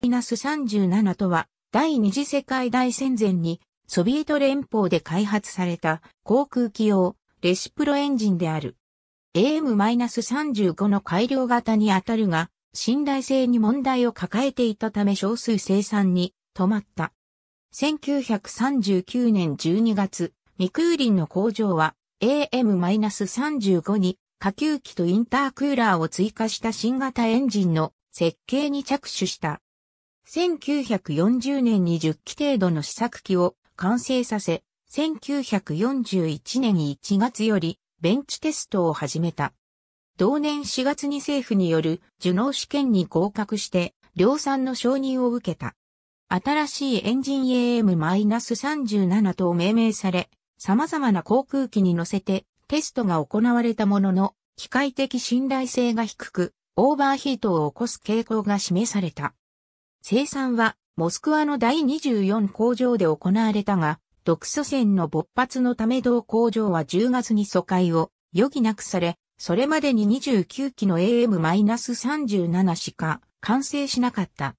イナス37とは、第二次世界大戦前に、ソビエト連邦で開発された航空機用レシプロエンジンである。AM-35 の改良型にあたるが、信頼性に問題を抱えていたため少数生産に止まった。1939年12月、ミクーリンの工場は AM-35 に下級機とインタークーラーを追加した新型エンジンの設計に着手した。1940年に10機程度の試作機を完成させ、1941年1月よりベンチテストを始めた。同年4月に政府による受納試験に合格して量産の承認を受けた。新しいエンジン AM-37 と命名され、様々な航空機に乗せてテストが行われたものの、機械的信頼性が低く、オーバーヒートを起こす傾向が示された。生産はモスクワの第24工場で行われたが、独ソ戦の勃発のため同工場は10月に疎開を余儀なくされ、それまでに29機の AM-37 しか完成しなかった。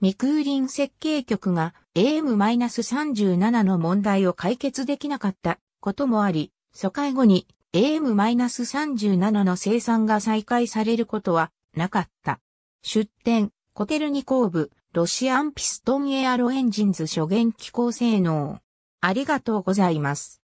ミクーリン設計局が AM-37 の問題を解決できなかったこともあり、疎開後に AM-37 の生産が再開されることはなかった。出展、コテルニコーブ、ロシアンピストンエアロエンジンズ初言機構性能。ありがとうございます。